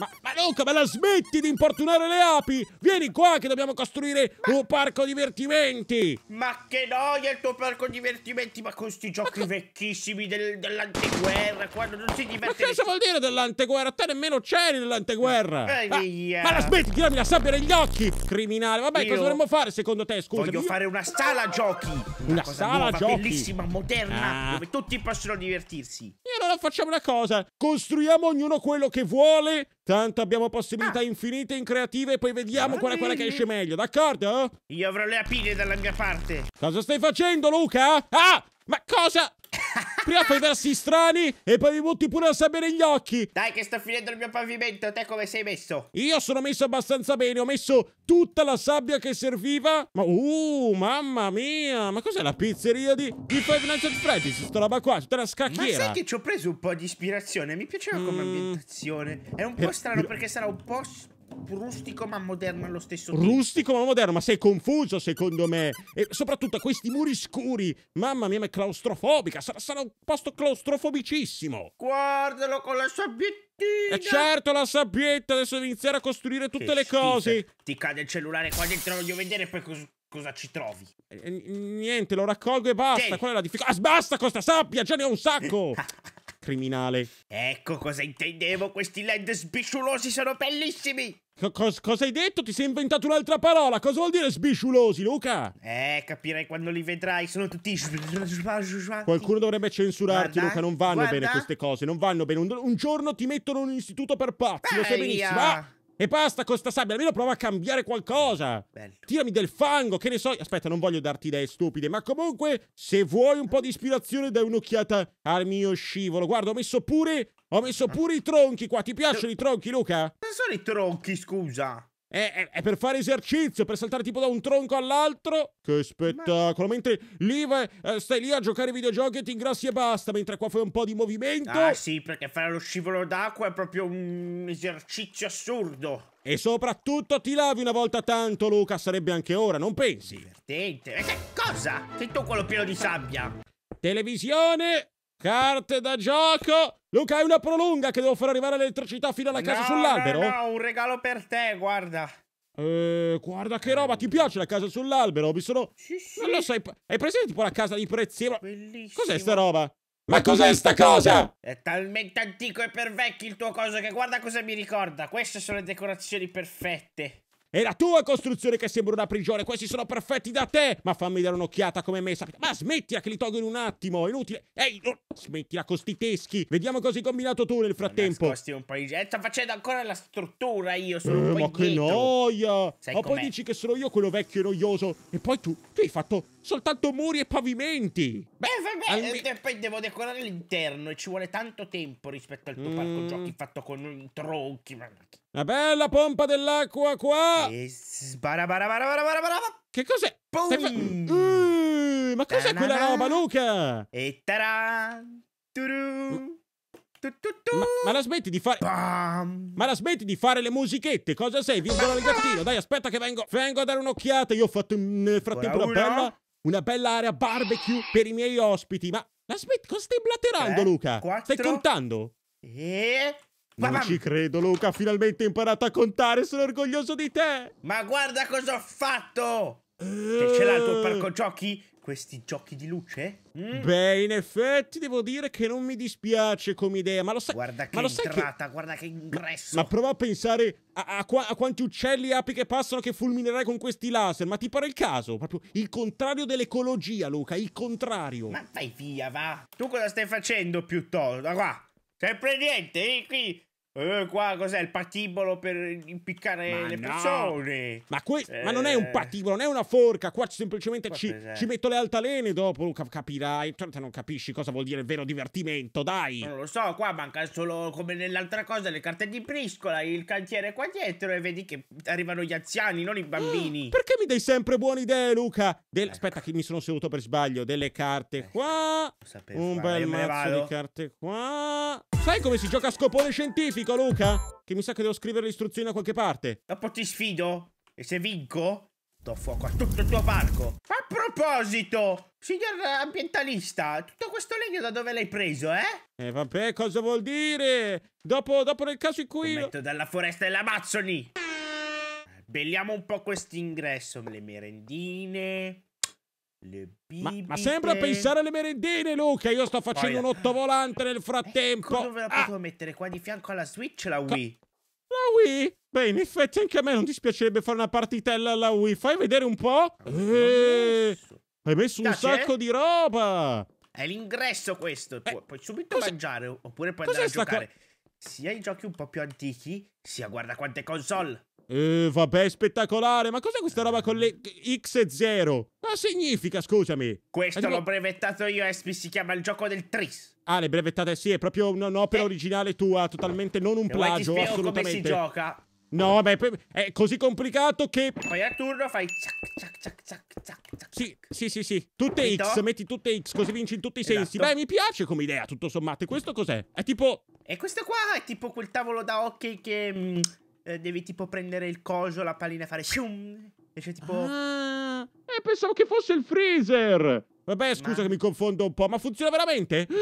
Ma, ma Ma Luca, ma la smetti di importunare le api? Vieni qua che dobbiamo costruire ma... un parco divertimenti! Ma che noia il tuo parco divertimenti, ma con sti giochi ma... vecchissimi del, dell'anteguerra, quando non si diverte... Ma che cosa vuol dire dell'anteguerra? Te nemmeno c'eri nell'anteguerra! Eh, ah, ma la smetti, di tirami la sabbia negli occhi, criminale! Vabbè, Io... cosa dovremmo fare secondo te, scusa? Voglio Io... fare una sala giochi! Una, una sala nuova, giochi? bellissima, moderna, ah. dove tutti possono divertirsi! E allora facciamo una cosa, costruiamo ognuno quello che vuole, tanta abbiamo possibilità ah. infinite in creative e poi vediamo ah, qual è quella che esce meglio, d'accordo? Io avrò le apine dalla mia parte. Cosa stai facendo, Luca? Ah! Ma cosa? Prima fai versi strani e poi mi butti pure la sabbia negli occhi. Dai che sto finendo il mio pavimento, te come sei messo? Io sono messo abbastanza bene, ho messo tutta la sabbia che serviva. Ma uh, mamma mia, ma cos'è la pizzeria di i Five Nights at Freddy's? Sta roba qua, tutta la scacchiera. Ma sai che ci ho preso un po' di ispirazione, mi piaceva come mm. ambientazione. È un po' eh, strano perché sarà un po' rustico ma moderno allo stesso tempo. Rustico ma moderno, ma sei confuso secondo me. E soprattutto a questi muri scuri. Mamma mia, ma è claustrofobica. Sarà, sarà un posto claustrofobicissimo. Guardalo con la sabbiettina. E eh, certo la sabbietta, adesso devi iniziare a costruire tutte che le cose. Ti cade il cellulare qua dentro, voglio vedere poi cos cosa ci trovi. Eh, n niente, lo raccolgo e basta. Sì. Qual è la difficoltà? Ah, basta con sta sabbia, già ne ho un sacco. criminale. Ecco cosa intendevo, questi LED sbisciulosi sono bellissimi! Cos cosa hai detto? Ti sei inventato un'altra parola. Cosa vuol dire sbisciulosi, Luca? Eh, capirai quando li vedrai. Sono tutti. Qualcuno dovrebbe censurarti, guarda, Luca. Non vanno guarda. bene queste cose. Non vanno bene. Un, un giorno ti mettono in un istituto per pazzi. Lo sai benissimo. Ah! ah! E basta con sta sabbia, almeno prova a cambiare qualcosa. Bello. Tirami del fango, che ne so. Aspetta, non voglio darti idee stupide, ma comunque, se vuoi un po' di ispirazione, dai un'occhiata al mio scivolo. Guarda, ho messo pure ho messo pure i tronchi qua. Ti piacciono i tronchi, Luca? Non sono i tronchi, scusa? È, è, è, per fare esercizio, per saltare tipo da un tronco all'altro. Che spettacolo! Ma... Mentre lì vai, eh, stai lì a giocare ai videogiochi e ti ingrassi e basta, mentre qua fai un po' di movimento. Ah sì, perché fare lo scivolo d'acqua è proprio un esercizio assurdo. E soprattutto ti lavi una volta tanto, Luca, sarebbe anche ora, non pensi? Divertente. E che cosa? Sei tu quello pieno di sabbia. Televisione Carte da gioco! Luca, hai una prolunga che devo far arrivare l'elettricità fino alla casa no, sull'albero? No, no, un regalo per te, guarda. Eh, guarda che roba, ti piace la casa sull'albero? Mi sono... Sì, sì. Non lo so, hai, hai presente tipo la casa di Prezzemolo? Bellissimo. Cos'è sta roba? Ma cos'è sta cosa? È talmente antico e per vecchi il tuo coso che guarda cosa mi ricorda. Queste sono le decorazioni perfette. È la tua costruzione che sembra una prigione. Questi sono perfetti da te. Ma fammi dare un'occhiata come messa. Ma smettila che li tolgo in un attimo. È inutile. Ehi, no. smettila con sti teschi. Vediamo cosa hai combinato tu nel frattempo. Nascosti un po' paese. Eh, sto facendo ancora la struttura io. Sono eh, un po' Ma indietro. che noia. Sai ma poi dici che sono io quello vecchio e noioso. E poi tu, tu hai fatto soltanto muri e pavimenti. Beh, eh, vabbè, Alme- e eh, poi devo decorare l'interno e ci vuole tanto tempo rispetto al tuo mm. parco giochi fatto con tronchi. Una bella pompa dell'acqua qua. E sbara, bara, bara, bara. Che cos'è? Boom. Fa- uh, ma cos'è Ta-na-na. quella roba, Luca? E tarà. Turu. Tu, tu, tu. Ma, ma, la smetti di fare. Bam. Ma la smetti di fare le musichette? Cosa sei? Virgola il gattino. Dai, aspetta che vengo. Vengo a dare un'occhiata. Io ho fatto nel frattempo una bella una bella area barbecue per i miei ospiti. Ma aspetta, cosa stai blatterando, eh, Luca? Quattro, stai contando? E... Eh? Non ci credo, Luca. Finalmente hai imparato a contare. Sono orgoglioso di te. Ma guarda cosa ho fatto! Eh. Che ce l'ha il tuo parco giochi? questi giochi di luce? Mm. Beh, in effetti devo dire che non mi dispiace come idea, ma lo sai... Guarda che ma entrata, che... guarda che ingresso! Ma, ma prova a pensare a, a, qua, a, quanti uccelli e api che passano che fulminerai con questi laser, ma ti pare il caso? Proprio il contrario dell'ecologia, Luca, il contrario! Ma vai via, va! Tu cosa stai facendo piuttosto? Da qua! Sempre niente, eh, qui eh, qua cos'è il patibolo per impiccare ma le no. persone? Ma, eh. ma, non è un eh. patibolo, non è una forca. Qua semplicemente ci, ci, metto le altalene dopo. Capirai. Certo, non capisci cosa vuol dire il vero divertimento, dai. Non lo so, qua manca solo come nell'altra cosa le carte di briscola. Il cantiere qua dietro e vedi che arrivano gli anziani, non i ah, bambini. Perché mi dai sempre buone idee, Luca? Del... Ecco. Aspetta, che mi sono seduto per sbaglio. Delle carte eh, qua. un bel mazzo di carte qua. Sai come si gioca a scopone scientifico? fico Luca? Che mi sa che devo scrivere le istruzioni da qualche parte. Dopo ti sfido. E se vinco, do fuoco a tutto il tuo parco. A proposito, signor ambientalista, tutto questo legno da dove l'hai preso, eh? Eh vabbè, cosa vuol dire? Dopo, dopo nel caso in cui... Lo metto dalla foresta dell'Amazzoni. Belliamo un po' quest'ingresso, le merendine... Le Ma, ma, sembra pensare alle merendine, Luca. Io sto facendo Poi, un eh. ottovolante nel eh, frattempo. Ecco ve la potevo ah. mettere? Qua di fianco alla Switch la Wii. Co la Wii? Beh, in effetti anche a me non dispiacerebbe fare una partitella alla Wii. Fai vedere un po'. Eh, messo. hai messo un sacco eh? di roba. È l'ingresso questo. Eh, puoi subito cosa... mangiare oppure puoi andare a giocare. Sia i giochi un po' più antichi, sia guarda quante console. Eh, vabbè, spettacolare. Ma cos'è questa roba con le X0? Cosa significa, scusami? Questo tipo... l'ho brevettato io, Espi, si chiama il gioco del tris. Ah, le brevettate sì, è proprio un'opera eh. originale tua, totalmente non un plagio, assolutamente. come si gioca? No, vabbè, è così complicato che... Poi a turno fai... Ciac, ciac, ciac, sì, sì, sì, sì. Tutte Capito? X, metti tutte X, così vinci in tutti i esatto. sensi. Beh, mi piace come idea, tutto sommato. E questo cos'è? È tipo... E questo qua è tipo quel tavolo da hockey che... Mm, eh, devi tipo prendere il coso, la pallina e fare shum. E c'è tipo... Ah, eh, pensavo che fosse il freezer! Vabbè, scusa ma... che mi confondo un po', ma funziona veramente? Certo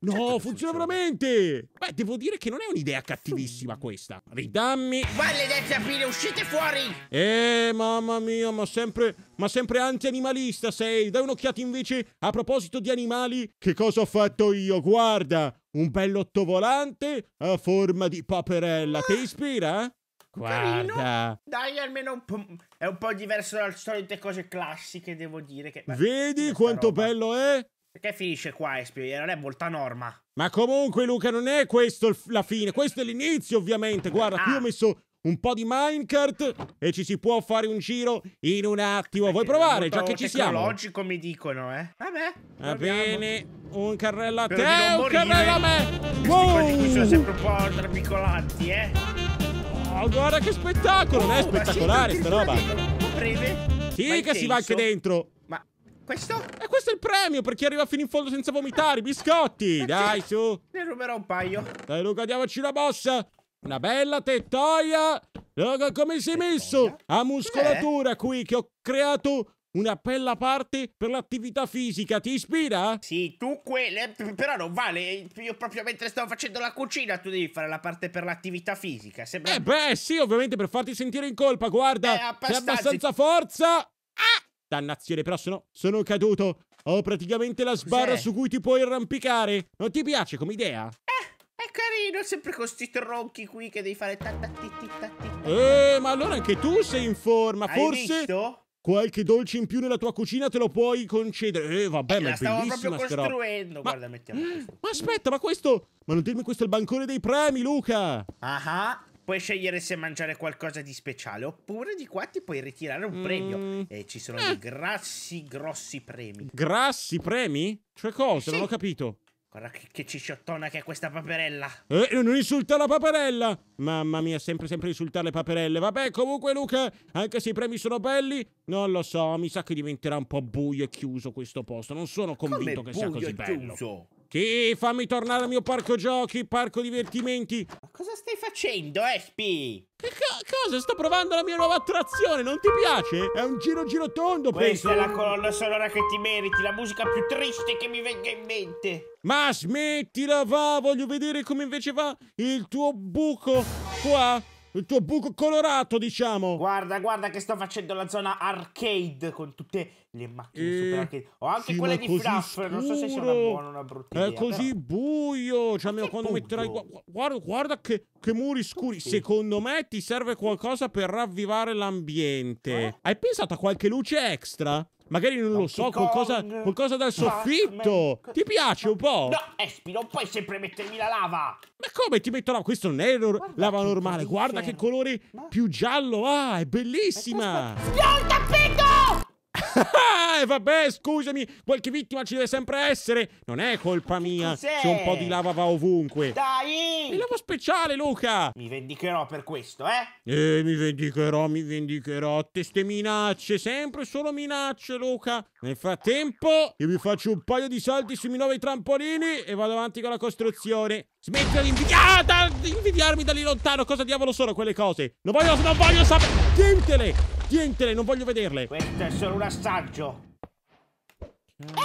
no, certo funziona, funziona, veramente! Beh, devo dire che non è un'idea cattivissima questa. Ridammi... Valle Maledette aprile, uscite fuori! Eh, mamma mia, ma sempre... Ma sempre anti-animalista sei! Dai un'occhiata invece a proposito di animali. Che cosa ho fatto io? Guarda! Un bell'ottovolante a forma di paperella. Ti ispira? Eh? Guarda. Carino. Dai, almeno un po', è un po' diverso dalle solite cose classiche, devo dire. Che, beh, Vedi quanto roba. bello è? Perché finisce qua Espio? Non è molta norma. Ma comunque, Luca, non è questo la fine. Questo è l'inizio, ovviamente. Guarda, ah. qui ho messo un po' di minecart e ci si può fare un giro in un attimo. Vuoi provare, già che ci siamo? tecnologico mi dicono, eh. Vabbè. Va bene. Un carrello a te un morire. carrello a me. Questi wow. qui sono sempre un po' trapiccolati, eh. Wow, guarda che spettacolo! Oh, è spettacolare sta roba! Breve. Sì, che si va anche dentro! Ma questo? E questo è il premio per chi arriva fino in fondo senza vomitare, biscotti! Dai, certo, su! Ne ruberò un paio. Dai, Luca, diamoci una bossa! Una bella tettoia! Luca, come sei messo? A muscolatura eh? qui che ho creato una bella parte per l'attività fisica, ti ispira? Sì, tu quelle, però non vale, io proprio mentre stavo facendo la cucina tu devi fare la parte per l'attività fisica, sembra... Eh beh, sì, ovviamente per farti sentire in colpa, guarda, eh, abbastanza... c'è abbastanza forza... Ah! Dannazione, però sono, sono caduto, ho praticamente la sbarra su cui ti puoi arrampicare, non ti piace come idea? Eh! È carino, sempre con questi tronchi qui che devi fare Eh, ma allora anche tu sei in forma, Hai forse. Visto? Qualche dolce in più nella tua cucina te lo puoi concedere. Eh, vabbè, eh, ma è stavo proprio costruendo. Ma, Guarda, mettiamo. Eh, ma aspetta, ma questo. Ma non dirmi questo è il bancone dei premi, Luca. Ah, ah. puoi scegliere se mangiare qualcosa di speciale oppure di qua ti puoi ritirare un mm. premio. Eh, e ci sono eh. dei grassi, grossi premi. Grassi premi? Cioè cosa? Sì. Non ho capito. Guarda che, che cicciottona che è questa paperella. Eh, non insulta la paperella! Mamma mia, sempre sempre insultare le paperelle. Vabbè, comunque Luca, anche se i premi sono belli, non lo so, mi sa che diventerà un po' buio e chiuso questo posto. Non sono convinto Come che sia così bello. Chiuso? Sì, fammi tornare al mio parco giochi, parco divertimenti. Ma cosa stai facendo, Espi? Che cosa? Sto provando la mia nuova attrazione, non ti piace? È un giro giro tondo, Questa penso. Questa è la colonna sonora che ti meriti, la musica più triste che mi venga in mente. Ma smettila, va, voglio vedere come invece va il tuo buco qua. Il tuo buco colorato, diciamo. Guarda, guarda che sto facendo la zona arcade con tutte le macchine e... Eh, super arcade. Ho anche sì, quelle di FNAF, scuro. non so se sia una buona o una brutta idea, È così però... buio, cioè mio, quando buio? metterai... Guarda, guarda che, che muri scuri. Sì. Secondo me ti serve qualcosa per ravvivare l'ambiente. Eh? Hai pensato a qualche luce extra? Magari non, non lo so, qualcosa, qualcosa, dal soffitto. Ti piace un po'? No, Espi, eh, non puoi sempre mettermi la lava. Ma come ti metto lava? Questo non è guarda lava normale. Guarda che colore Ma... più giallo ha, ah, è bellissima. Io ho il e eh, vabbè, scusami, qualche vittima ci deve sempre essere. Non è colpa mia se un po' di lava va ovunque. Dai! Il lavo speciale, Luca! Mi vendicherò per questo, eh? Eh, mi vendicherò, mi vendicherò. Teste minacce, sempre solo minacce, Luca. Nel frattempo, io vi faccio un paio di salti sui miei nuovi trampolini e vado avanti con la costruzione. Smettila di, invidia ah, da, di invidiarmi da lì lontano. Cosa diavolo sono quelle cose? Non voglio, non voglio sapere. Ditele! Tientele, non voglio vederle. Questo è solo un assaggio.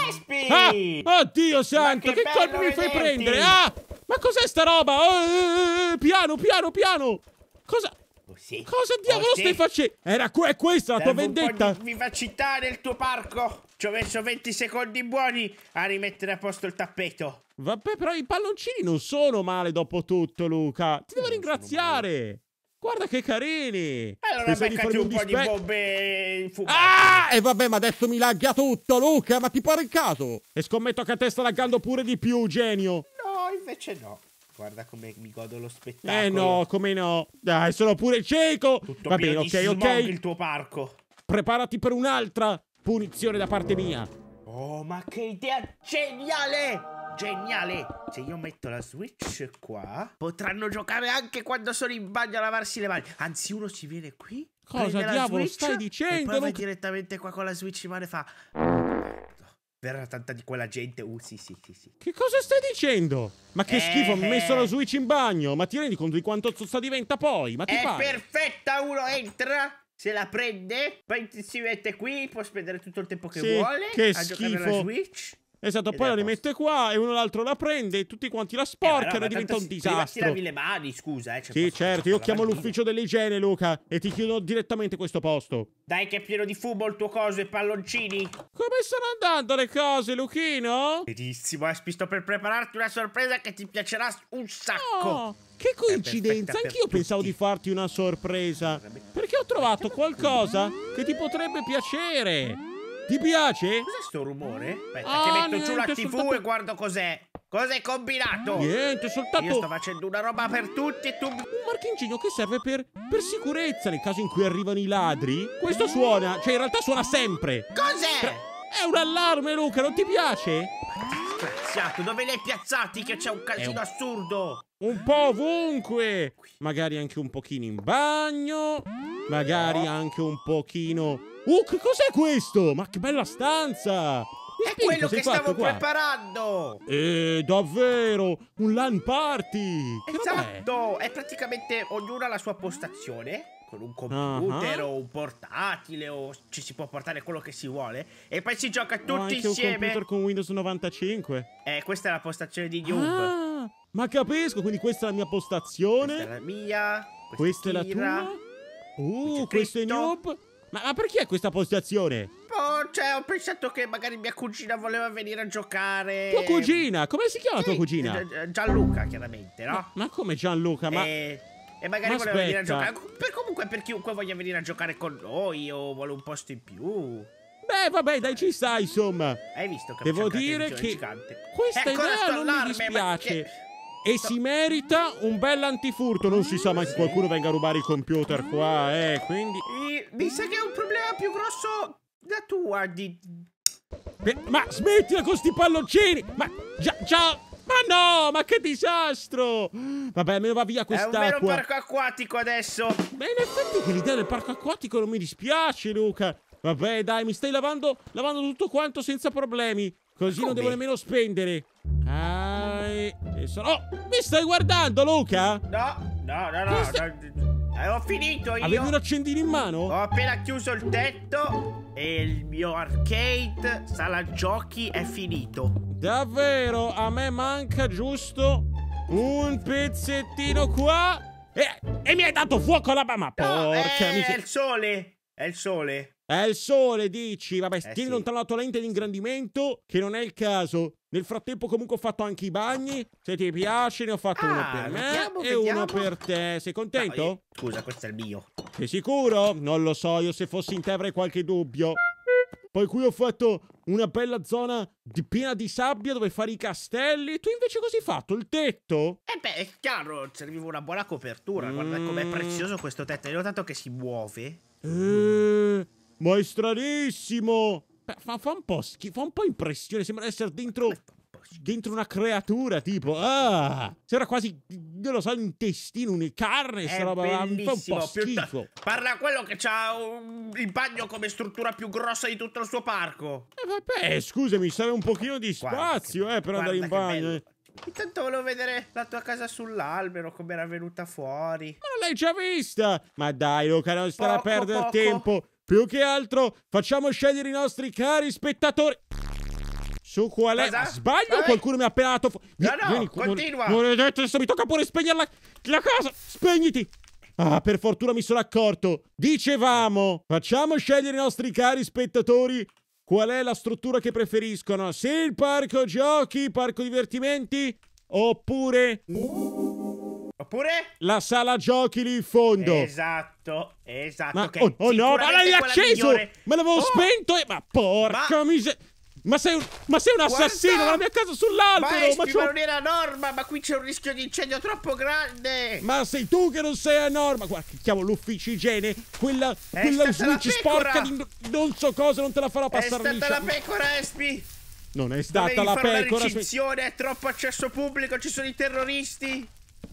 Espi! Ah! Oddio santo, Ma che, che colpo mi fai prendere? Ah! Ma cos'è sta roba? Oh, eh, eh, eh, eh piano, piano, piano! Cosa... Oh, sì. Cosa diavolo oh, sì. stai facendo? Era que questa la tua vendetta? Di citare il tuo parco! Ci ho messo 20 secondi buoni a rimettere a posto il tappeto. Vabbè, però i palloncini non sono male dopo tutto, Luca. Ti devo non ringraziare. Guarda che carini! Allora Pensavi beccati un, un po' di bombe fumate. Ah! E eh, vabbè, ma adesso mi lagga tutto, Luca, ma ti pare il caso? E scommetto che a te sta laggando pure di più, genio. No, invece no. Guarda come mi godo lo spettacolo. Eh no, come no. Dai, sono pure cieco. Tutto Va bene, ok, ok. il tuo parco. Preparati per un'altra punizione da parte mia. Oh, ma che idea geniale! Geniale! Se io metto la Switch qua, potranno giocare anche quando sono in bagno a lavarsi le mani. Anzi, uno si viene qui. Cosa diavolo Switch, stai dicendo? E poi Luca? direttamente qua con la Switch in mano e fa... Verrà tanta di quella gente. Uh, sì, sì, sì, sì. Che cosa stai dicendo? Ma che eh, schifo, ho messo la eh. Switch in bagno. Ma ti rendi conto di quanto zozza diventa poi? Ma ti è pare? perfetta, uno entra se la prende, poi si mette qui, può spendere tutto il tempo che sì, vuole che a schifo. Switch. Esatto, poi la rimette qua e uno l'altro la prende e tutti quanti la eh, sporcano eh, e diventa un disastro. Ti lavi le mani, scusa. Eh, sì, certo, io chiamo l'ufficio dell'igiene, Luca, e ti chiudo direttamente questo posto. Dai che è pieno di fumo il tuo coso e palloncini. Come stanno andando le cose, Luchino? Benissimo, Espi, eh, sto per prepararti una sorpresa che ti piacerà un sacco. Oh. Che coincidenza, anch'io pensavo di farti una sorpresa. Perché ho trovato qualcosa che ti potrebbe piacere. Ti piace? Cos'è sto rumore? Aspetta, ah, che metto giù la TV soltanto... e guardo cos'è. Cos'è combinato? Niente, soltanto. Io sto facendo una roba per tutti e tu. Un marchingegno che serve per, per sicurezza nel caso in cui arrivano i ladri. Questo suona, cioè in realtà suona sempre. Cos'è? È un allarme, Luca, non ti piace? Disgraziato, dove hai piazzati che c'è un eh. casino assurdo? Un po' ovunque! Magari anche un pochino in bagno, magari anche un pochino... Uh, che cos'è questo? Ma che bella stanza! È Spinto, quello che stavo qua? preparando! Eh, davvero! Un LAN party! Che esatto! È praticamente ognuno ha la sua postazione con un computer uh-huh. o un portatile o ci si può portare quello che si vuole e poi si gioca tutti anche insieme. un computer con Windows 95. Eh, questa è la postazione di Noob. Ah, ma capisco, quindi questa è la mia postazione. Questa è la mia. Questa, questa è la tua. Uh, questo è Noob. Ma, ma perché questa postazione? Oh, cioè, ho pensato che magari mia cugina voleva venire a giocare. Tua cugina? Come si chiama sì, tua cugina? Gianluca, chiaramente, no? Ma, ma come Gianluca? Ma... E... Eh, e magari Ma vuole venire a giocare. comunque per chiunque voglia venire a giocare con noi o vuole un posto in più. Beh, vabbè, dai, ci sta, insomma. Hai visto che Devo dire che gigante. questa Ancora ecco, idea non mi dispiace. Che... E sto... si merita un bel antifurto. Non si sa mai se qualcuno venga a rubare il computer qua, eh, quindi... mi sa che è un problema più grosso da tua, di... Ma smettila con sti palloncini! Ma... Già, ciao! Ma no, ma che disastro! Vabbè, almeno va via quest'acqua. È un vero parco acquatico adesso. Beh, in effetti che l'idea del parco acquatico non mi dispiace, Luca. Vabbè, dai, mi stai lavando, lavando tutto quanto senza problemi. Così Come? non devo nemmeno spendere. Ah, e sono... Oh, mi stai guardando, Luca? No, no, no, no, no. Eh, ho finito io. Avevi un accendino in mano? Ho appena chiuso il tetto e il mio arcade, sala giochi, è finito. Davvero, a me manca giusto un pezzettino qua. E, eh, e mi hai dato fuoco alla mamma. Porca no, eh, miseria. È il sole. È il sole. È il sole, dici. Vabbè, eh tieni sì. lontano la tua lente di ingrandimento, che non è il caso. Nel frattempo, comunque, ho fatto anche i bagni. Se ti piace, ne ho fatto ah, uno per me vediamo, e vediamo. uno per te. Sei contento? No, io... Scusa, questo è il mio. Sei sicuro? Non lo so, io se fossi in te avrei qualche dubbio. Poi qui ho fatto una bella zona di, piena di sabbia dove fare i castelli. Tu invece cosa hai fatto? Il tetto? Eh beh, è chiaro, serviva una buona copertura. Mm. Guarda com'è mm. prezioso questo tetto. Hai tanto che si muove? Eeeh... Ma è stranissimo! Fa, fa, un po' schifo, fa un po' impressione, sembra essere dentro... Dentro una creatura, tipo, ah, sembra quasi, non lo so, un intestino, una carne, sta roba, fa un po' schifo. Parla quello che ha il bagno come struttura più grossa di tutto il suo parco. Eh vabbè, scusami, serve un pochino di spazio, guarda, eh, per andare in bagno. Intanto volevo vedere la tua casa sull'albero, come era venuta fuori. Ma l'hai già vista? Ma dai, Luca, non stare a perdere poco. tempo. Più che altro facciamo scegliere i nostri cari spettatori. Su qual è? Cosa? Sbaglio? Vai. Eh? Qualcuno mi ha appena dato. No, no, vieni, continua. Non, non, adesso mi tocca pure spegnere la, la cosa. Spegniti. Ah, per fortuna mi sono accorto. Dicevamo, facciamo scegliere i nostri cari spettatori qual è la struttura che preferiscono. Se il parco giochi, parco divertimenti, oppure... Oppure? La sala giochi lì in fondo. Esatto, esatto. Ma, oh, oh no, ma l'hai acceso! Migliore. Me l'avevo oh. spento e... Ma porca ma... miseria... Ma sei, un, ma sei un assassino, la mia casa sull'albero! Ma, ma, ma non era norma, ma qui c'è un rischio di incendio troppo grande! Ma sei tu che non sei a norma! Guarda, chiamo l'ufficio igiene, quella, è quella switch sporca di non so cosa, non te la farò passare È stata liscia. la pecora, Espi! Non è stata Dovevi la fare pecora! Ma è troppo accesso pubblico, ci sono i terroristi!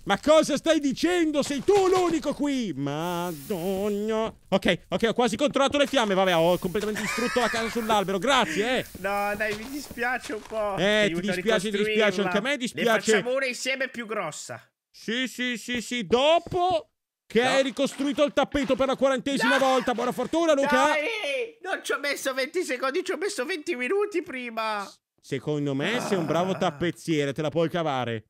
Ma cosa stai dicendo? Sei tu l'unico qui! Madonna! Ok, ok, ho quasi controllato le fiamme. Vabbè, ho completamente distrutto la casa sull'albero. Grazie, eh! No, dai, mi dispiace un po'. Eh, ti, ti dispiace, ti dispiace. Anche a me dispiace. Ne facciamo una insieme più grossa. Sì, sì, sì, sì. Dopo che no. hai ricostruito il tappeto per la quarantesima no. volta. Buona fortuna, Luca! Dai, non ci ho messo 20 secondi, ci ho messo 20 minuti prima. Secondo me ah. sei un bravo ah. tappezziere, te la puoi cavare.